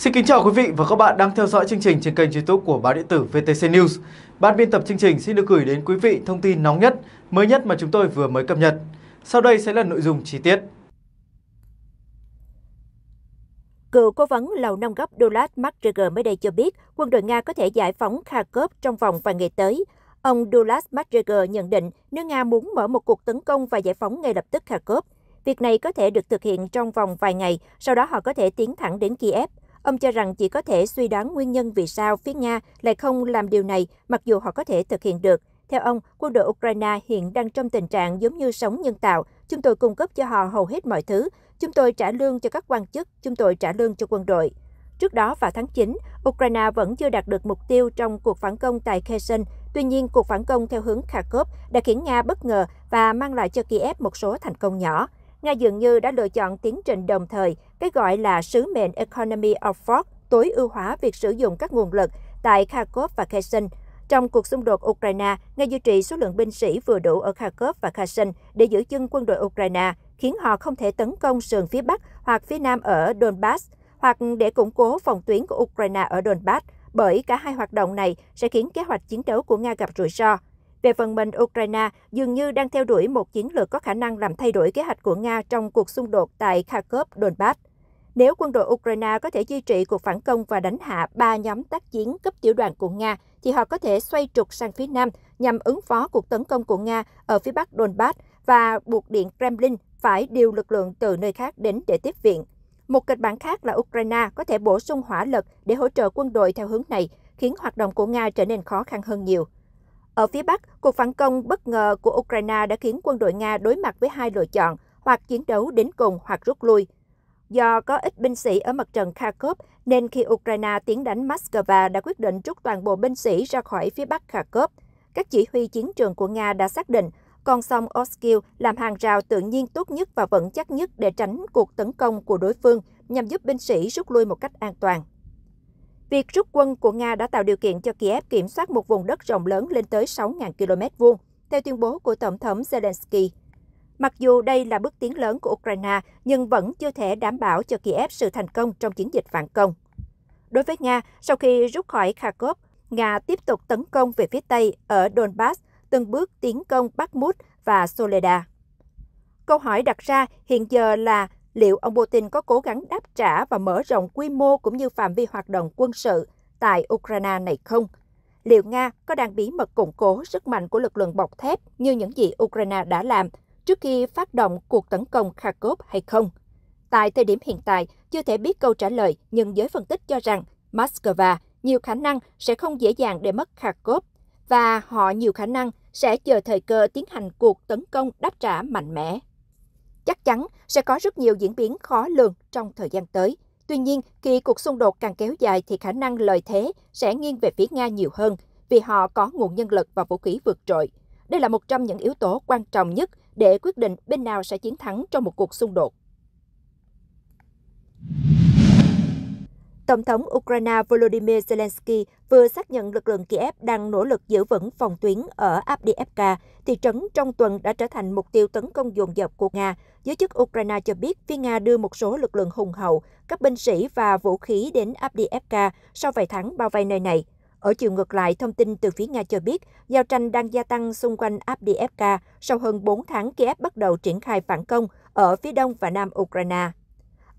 Xin kính chào quý vị và các bạn đang theo dõi chương trình trên kênh youtube của báo điện tử VTC News. Ban biên tập chương trình xin được gửi đến quý vị thông tin nóng nhất, mới nhất mà chúng tôi vừa mới cập nhật. Sau đây sẽ là nội dung chi tiết. Cựu cố vấn Lầu Năm Góc Dulat McGregor mới đây cho biết quân đội Nga có thể giải phóng Kharkov trong vòng vài ngày tới. Ông Dulat McGregor nhận định nếu Nga muốn mở một cuộc tấn công và giải phóng ngay lập tức Kharkov, việc này có thể được thực hiện trong vòng vài ngày, sau đó họ có thể tiến thẳng đến Kiev. Ông cho rằng chỉ có thể suy đoán nguyên nhân vì sao phía Nga lại không làm điều này mặc dù họ có thể thực hiện được. Theo ông, quân đội Ukraine hiện đang trong tình trạng giống như sống nhân tạo. Chúng tôi cung cấp cho họ hầu hết mọi thứ. Chúng tôi trả lương cho các quan chức, chúng tôi trả lương cho quân đội. Trước đó vào tháng 9, Ukraine vẫn chưa đạt được mục tiêu trong cuộc phản công tại Kherson. Tuy nhiên, cuộc phản công theo hướng Kharkov đã khiến Nga bất ngờ và mang lại cho Kiev một số thành công nhỏ. Nga dường như đã lựa chọn tiến trình đồng thời, cái gọi là sứ mệnh Economy of Force tối ưu hóa việc sử dụng các nguồn lực tại Kharkov và Kherson. Trong cuộc xung đột Ukraine, Nga duy trì số lượng binh sĩ vừa đủ ở Kharkov và Kherson để giữ chân quân đội Ukraine, khiến họ không thể tấn công sườn phía Bắc hoặc phía Nam ở Donbass, hoặc để củng cố phòng tuyến của Ukraine ở Donbass, bởi cả hai hoạt động này sẽ khiến kế hoạch chiến đấu của Nga gặp rủi ro. Về phần mình, Ukraine dường như đang theo đuổi một chiến lược có khả năng làm thay đổi kế hoạch của Nga trong cuộc xung đột tại Kharkov, Donbass. Nếu quân đội Ukraine có thể duy trì cuộc phản công và đánh hạ ba nhóm tác chiến cấp tiểu đoàn của Nga, thì họ có thể xoay trục sang phía Nam nhằm ứng phó cuộc tấn công của Nga ở phía bắc Donbass và buộc Điện Kremlin phải điều lực lượng từ nơi khác đến để tiếp viện. Một kịch bản khác là Ukraine có thể bổ sung hỏa lực để hỗ trợ quân đội theo hướng này, khiến hoạt động của Nga trở nên khó khăn hơn nhiều. Ở phía Bắc, cuộc phản công bất ngờ của Ukraine đã khiến quân đội Nga đối mặt với hai lựa chọn, hoặc chiến đấu đến cùng hoặc rút lui. Do có ít binh sĩ ở mặt trận Kharkov, nên khi Ukraine tiến đánh Moscow đã quyết định rút toàn bộ binh sĩ ra khỏi phía bắc Kharkov. Các chỉ huy chiến trường của Nga đã xác định, con sông Oskil làm hàng rào tự nhiên tốt nhất và vững chắc nhất để tránh cuộc tấn công của đối phương nhằm giúp binh sĩ rút lui một cách an toàn. Việc rút quân của Nga đã tạo điều kiện cho Kiev kiểm soát một vùng đất rộng lớn lên tới 6.000 km vuông, theo tuyên bố của Tổng thống Zelensky. Mặc dù đây là bước tiến lớn của Ukraine, nhưng vẫn chưa thể đảm bảo cho Kiev sự thành công trong chiến dịch phản công. Đối với Nga, sau khi rút khỏi Kharkov, Nga tiếp tục tấn công về phía Tây ở Donbass, từng bước tiến công Bakhmut và Soleda. Câu hỏi đặt ra hiện giờ là liệu ông Putin có cố gắng đáp trả và mở rộng quy mô cũng như phạm vi hoạt động quân sự tại Ukraine này không? Liệu Nga có đang bí mật củng cố sức mạnh của lực lượng bọc thép như những gì Ukraine đã làm trước khi phát động cuộc tấn công Kharkov hay không? Tại thời điểm hiện tại, chưa thể biết câu trả lời, nhưng giới phân tích cho rằng Moscow nhiều khả năng sẽ không dễ dàng để mất Kharkov và họ nhiều khả năng sẽ chờ thời cơ tiến hành cuộc tấn công đáp trả mạnh mẽ chắc chắn sẽ có rất nhiều diễn biến khó lường trong thời gian tới. Tuy nhiên, khi cuộc xung đột càng kéo dài thì khả năng lợi thế sẽ nghiêng về phía Nga nhiều hơn vì họ có nguồn nhân lực và vũ khí vượt trội. Đây là một trong những yếu tố quan trọng nhất để quyết định bên nào sẽ chiến thắng trong một cuộc xung đột. Tổng thống Ukraine Volodymyr Zelensky vừa xác nhận lực lượng Kiev đang nỗ lực giữ vững phòng tuyến ở Abdiivka, thị trấn trong tuần đã trở thành mục tiêu tấn công dồn dập của Nga. Giới chức Ukraine cho biết phía Nga đưa một số lực lượng hùng hậu, các binh sĩ và vũ khí đến Abdiivka sau vài tháng bao vây nơi này. Ở chiều ngược lại, thông tin từ phía Nga cho biết, giao tranh đang gia tăng xung quanh Abdiivka sau hơn 4 tháng Kiev bắt đầu triển khai phản công ở phía đông và nam Ukraine.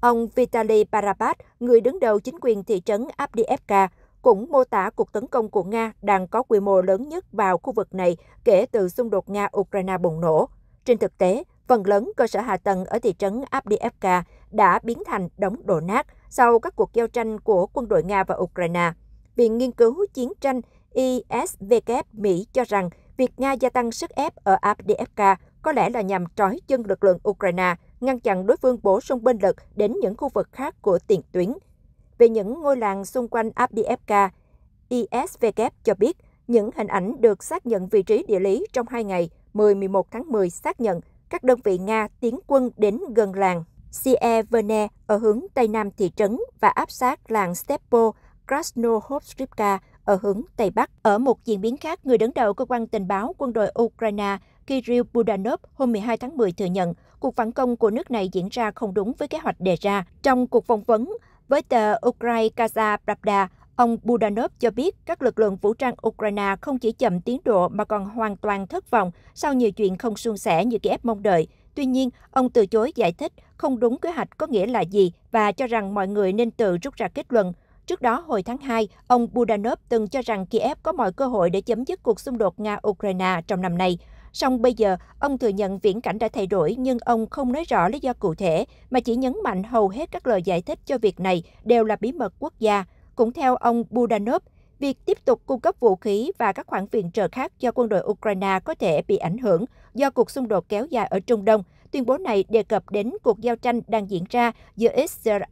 Ông Vitaly Parapat, người đứng đầu chính quyền thị trấn Abdiivka, cũng mô tả cuộc tấn công của Nga đang có quy mô lớn nhất vào khu vực này kể từ xung đột Nga-Ukraine bùng nổ. Trên thực tế, phần lớn cơ sở hạ tầng ở thị trấn Abdiivka đã biến thành đống đổ nát sau các cuộc giao tranh của quân đội Nga và Ukraine. Viện Nghiên cứu Chiến tranh ISVK Mỹ cho rằng việc Nga gia tăng sức ép ở Abdiivka có lẽ là nhằm trói chân lực lượng Ukraine – ngăn chặn đối phương bổ sung binh lực đến những khu vực khác của tiền tuyến. Về những ngôi làng xung quanh Abdiivka, ISVK cho biết những hình ảnh được xác nhận vị trí địa lý trong hai ngày 10-11 tháng 10 xác nhận các đơn vị Nga tiến quân đến gần làng Sieverne ở hướng tây nam thị trấn và áp sát làng Stepo Krasnohovskivka ở hướng Tây Bắc. Ở một diễn biến khác, người đứng đầu cơ quan tình báo quân đội Ukraine Kirill Budanov hôm 12 tháng 10 thừa nhận cuộc phản công của nước này diễn ra không đúng với kế hoạch đề ra. Trong cuộc phỏng vấn với tờ Ukraine Pravda, Ông Budanov cho biết các lực lượng vũ trang Ukraine không chỉ chậm tiến độ mà còn hoàn toàn thất vọng sau nhiều chuyện không suôn sẻ như Kiev mong đợi. Tuy nhiên, ông từ chối giải thích không đúng kế hoạch có nghĩa là gì và cho rằng mọi người nên tự rút ra kết luận. Trước đó, hồi tháng 2, ông Budanov từng cho rằng Kiev có mọi cơ hội để chấm dứt cuộc xung đột Nga-Ukraine trong năm nay. Song bây giờ, ông thừa nhận viễn cảnh đã thay đổi nhưng ông không nói rõ lý do cụ thể, mà chỉ nhấn mạnh hầu hết các lời giải thích cho việc này đều là bí mật quốc gia. Cũng theo ông Budanov, việc tiếp tục cung cấp vũ khí và các khoản viện trợ khác cho quân đội Ukraine có thể bị ảnh hưởng do cuộc xung đột kéo dài ở Trung Đông. Tuyên bố này đề cập đến cuộc giao tranh đang diễn ra giữa Israel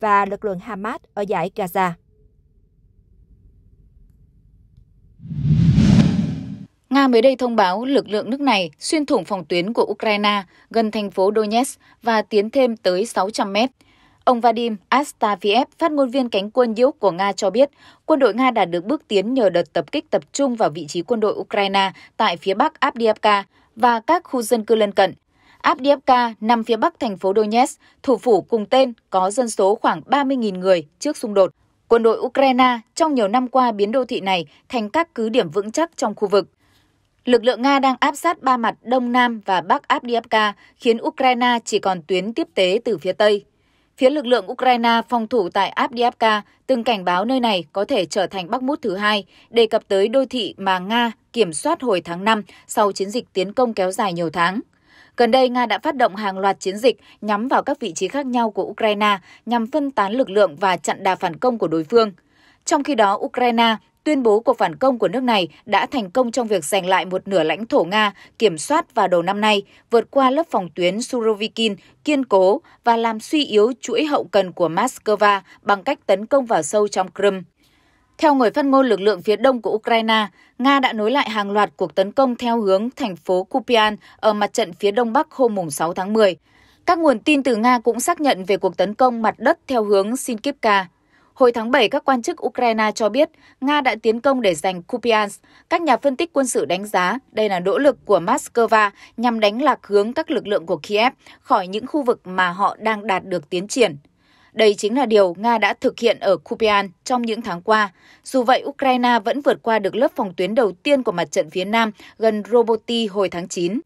và lực lượng Hamas ở giải Gaza. Nga mới đây thông báo lực lượng nước này xuyên thủng phòng tuyến của Ukraine gần thành phố Donetsk và tiến thêm tới 600 mét. Ông Vadim Astafiev, phát ngôn viên cánh quân Diễu của Nga cho biết, quân đội Nga đã được bước tiến nhờ đợt tập kích tập trung vào vị trí quân đội Ukraine tại phía bắc Abdiivka và các khu dân cư lân cận. Abdiivka nằm phía bắc thành phố Donetsk, thủ phủ cùng tên có dân số khoảng 30.000 người trước xung đột. Quân đội Ukraine trong nhiều năm qua biến đô thị này thành các cứ điểm vững chắc trong khu vực. Lực lượng Nga đang áp sát ba mặt Đông Nam và Bắc Abdiivka, khiến Ukraine chỉ còn tuyến tiếp tế từ phía Tây. Phía lực lượng Ukraine phòng thủ tại Abdiivka từng cảnh báo nơi này có thể trở thành Bắc Mút thứ hai, đề cập tới đô thị mà Nga kiểm soát hồi tháng 5 sau chiến dịch tiến công kéo dài nhiều tháng. Gần đây, Nga đã phát động hàng loạt chiến dịch nhắm vào các vị trí khác nhau của Ukraine nhằm phân tán lực lượng và chặn đà phản công của đối phương. Trong khi đó, Ukraine tuyên bố cuộc phản công của nước này đã thành công trong việc giành lại một nửa lãnh thổ Nga kiểm soát vào đầu năm nay, vượt qua lớp phòng tuyến Surovikin kiên cố và làm suy yếu chuỗi hậu cần của Moscow bằng cách tấn công vào sâu trong Crimea. Theo người phát ngôn lực lượng phía đông của Ukraine, Nga đã nối lại hàng loạt cuộc tấn công theo hướng thành phố Kupian ở mặt trận phía đông bắc hôm 6 tháng 10. Các nguồn tin từ Nga cũng xác nhận về cuộc tấn công mặt đất theo hướng Sinkivka. Hồi tháng 7, các quan chức Ukraine cho biết Nga đã tiến công để giành Kupiansk. Các nhà phân tích quân sự đánh giá đây là nỗ lực của Moscow nhằm đánh lạc hướng các lực lượng của Kiev khỏi những khu vực mà họ đang đạt được tiến triển. Đây chính là điều Nga đã thực hiện ở Kupian trong những tháng qua. Dù vậy, Ukraine vẫn vượt qua được lớp phòng tuyến đầu tiên của mặt trận phía Nam gần Roboti hồi tháng 9.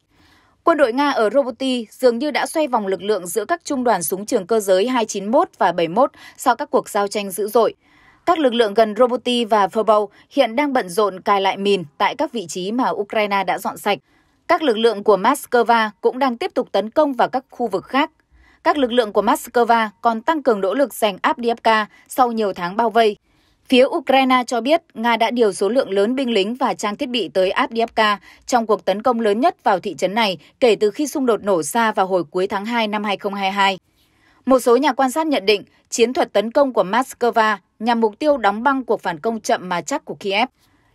Quân đội Nga ở Roboti dường như đã xoay vòng lực lượng giữa các trung đoàn súng trường cơ giới 291 và 71 sau các cuộc giao tranh dữ dội. Các lực lượng gần Roboti và Verbov hiện đang bận rộn cài lại mìn tại các vị trí mà Ukraine đã dọn sạch. Các lực lượng của Moscow cũng đang tiếp tục tấn công vào các khu vực khác các lực lượng của Moscow còn tăng cường nỗ lực giành Abdiivka sau nhiều tháng bao vây. Phía Ukraine cho biết Nga đã điều số lượng lớn binh lính và trang thiết bị tới Avdiivka trong cuộc tấn công lớn nhất vào thị trấn này kể từ khi xung đột nổ ra vào hồi cuối tháng 2 năm 2022. Một số nhà quan sát nhận định chiến thuật tấn công của Moscow nhằm mục tiêu đóng băng cuộc phản công chậm mà chắc của Kiev.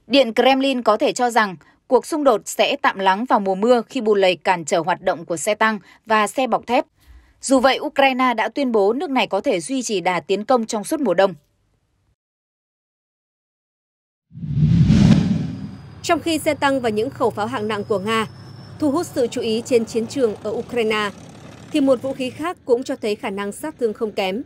Điện Kremlin có thể cho rằng cuộc xung đột sẽ tạm lắng vào mùa mưa khi bù lầy cản trở hoạt động của xe tăng và xe bọc thép dù vậy, Ukraine đã tuyên bố nước này có thể duy trì đà tiến công trong suốt mùa đông. Trong khi xe tăng và những khẩu pháo hạng nặng của Nga thu hút sự chú ý trên chiến trường ở Ukraine, thì một vũ khí khác cũng cho thấy khả năng sát thương không kém.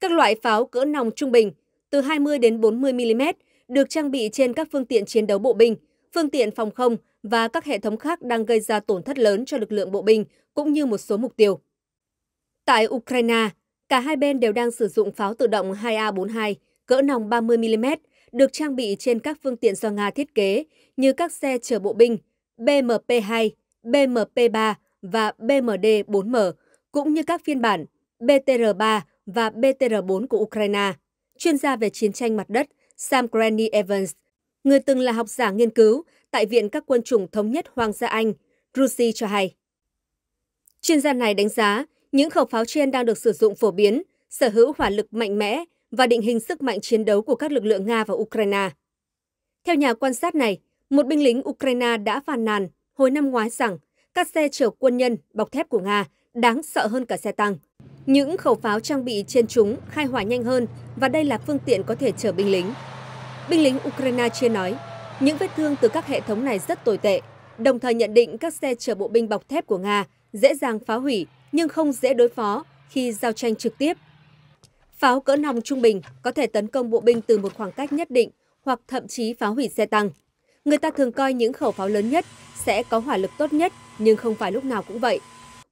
Các loại pháo cỡ nòng trung bình từ 20 đến 40 mm được trang bị trên các phương tiện chiến đấu bộ binh, phương tiện phòng không và các hệ thống khác đang gây ra tổn thất lớn cho lực lượng bộ binh cũng như một số mục tiêu. Tại Ukraine, cả hai bên đều đang sử dụng pháo tự động 2A42 cỡ nòng 30mm được trang bị trên các phương tiện do Nga thiết kế như các xe chở bộ binh BMP-2, BMP-3 và BMD-4M, cũng như các phiên bản BTR-3 và BTR-4 của Ukraine. Chuyên gia về chiến tranh mặt đất Sam Granny Evans, người từng là học giả nghiên cứu tại Viện các quân chủng thống nhất Hoàng gia Anh, Rusi cho hay. Chuyên gia này đánh giá những khẩu pháo trên đang được sử dụng phổ biến, sở hữu hỏa lực mạnh mẽ và định hình sức mạnh chiến đấu của các lực lượng Nga và Ukraine. Theo nhà quan sát này, một binh lính Ukraine đã phàn nàn hồi năm ngoái rằng các xe chở quân nhân bọc thép của Nga đáng sợ hơn cả xe tăng. Những khẩu pháo trang bị trên chúng khai hỏa nhanh hơn và đây là phương tiện có thể chở binh lính. Binh lính Ukraine chia nói, những vết thương từ các hệ thống này rất tồi tệ, đồng thời nhận định các xe chở bộ binh bọc thép của Nga dễ dàng phá hủy nhưng không dễ đối phó khi giao tranh trực tiếp. Pháo cỡ nòng trung bình có thể tấn công bộ binh từ một khoảng cách nhất định hoặc thậm chí phá hủy xe tăng. Người ta thường coi những khẩu pháo lớn nhất sẽ có hỏa lực tốt nhất nhưng không phải lúc nào cũng vậy.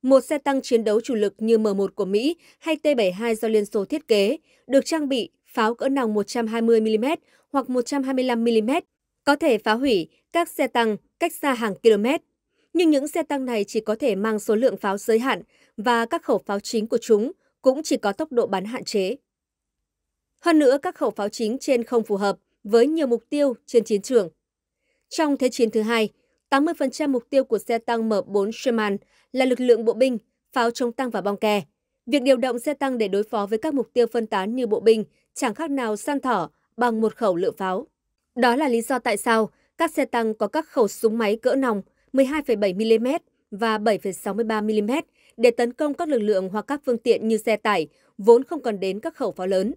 Một xe tăng chiến đấu chủ lực như M1 của Mỹ hay T-72 do Liên Xô thiết kế được trang bị pháo cỡ nòng 120mm hoặc 125mm có thể phá hủy các xe tăng cách xa hàng km. Nhưng những xe tăng này chỉ có thể mang số lượng pháo giới hạn và các khẩu pháo chính của chúng cũng chỉ có tốc độ bắn hạn chế. Hơn nữa, các khẩu pháo chính trên không phù hợp với nhiều mục tiêu trên chiến trường. Trong Thế chiến thứ hai, 80% mục tiêu của xe tăng M4 Sherman là lực lượng bộ binh, pháo chống tăng và bong kè. Việc điều động xe tăng để đối phó với các mục tiêu phân tán như bộ binh chẳng khác nào săn thỏ bằng một khẩu lựu pháo. Đó là lý do tại sao các xe tăng có các khẩu súng máy cỡ nòng 12,7 mm và 7,63 mm để tấn công các lực lượng hoặc các phương tiện như xe tải, vốn không cần đến các khẩu pháo lớn.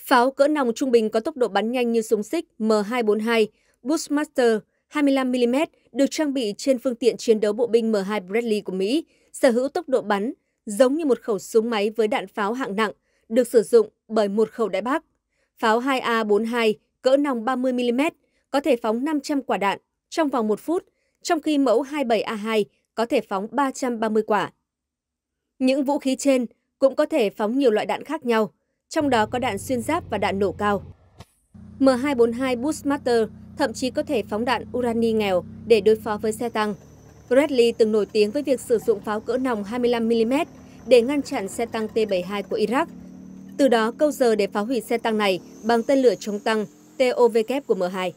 Pháo cỡ nòng trung bình có tốc độ bắn nhanh như súng xích M242, Bushmaster 25mm được trang bị trên phương tiện chiến đấu bộ binh M2 Bradley của Mỹ, sở hữu tốc độ bắn giống như một khẩu súng máy với đạn pháo hạng nặng, được sử dụng bởi một khẩu đại bác. Pháo 2A42 cỡ nòng 30mm có thể phóng 500 quả đạn trong vòng 1 phút trong khi mẫu 27A2 có thể phóng 330 quả. Những vũ khí trên cũng có thể phóng nhiều loại đạn khác nhau, trong đó có đạn xuyên giáp và đạn nổ cao. M242 Bushmaster thậm chí có thể phóng đạn urani nghèo để đối phó với xe tăng. Bradley từng nổi tiếng với việc sử dụng pháo cỡ nòng 25mm để ngăn chặn xe tăng T-72 của Iraq. Từ đó câu giờ để phá hủy xe tăng này bằng tên lửa chống tăng TOVK của M2.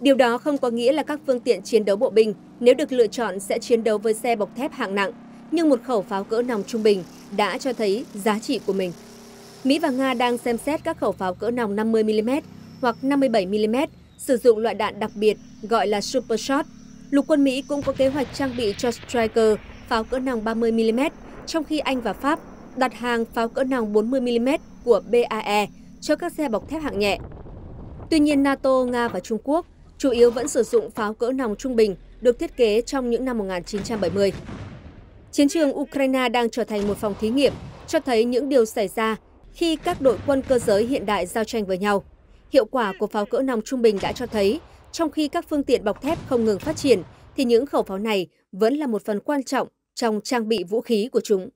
Điều đó không có nghĩa là các phương tiện chiến đấu bộ binh nếu được lựa chọn sẽ chiến đấu với xe bọc thép hạng nặng, nhưng một khẩu pháo cỡ nòng trung bình đã cho thấy giá trị của mình. Mỹ và Nga đang xem xét các khẩu pháo cỡ nòng 50mm hoặc 57mm sử dụng loại đạn đặc biệt gọi là Super Shot. Lục quân Mỹ cũng có kế hoạch trang bị cho Striker pháo cỡ nòng 30mm, trong khi Anh và Pháp đặt hàng pháo cỡ nòng 40mm của BAE cho các xe bọc thép hạng nhẹ. Tuy nhiên, NATO, Nga và Trung Quốc chủ yếu vẫn sử dụng pháo cỡ nòng trung bình được thiết kế trong những năm 1970. Chiến trường Ukraine đang trở thành một phòng thí nghiệm cho thấy những điều xảy ra khi các đội quân cơ giới hiện đại giao tranh với nhau. Hiệu quả của pháo cỡ nòng trung bình đã cho thấy, trong khi các phương tiện bọc thép không ngừng phát triển, thì những khẩu pháo này vẫn là một phần quan trọng trong trang bị vũ khí của chúng.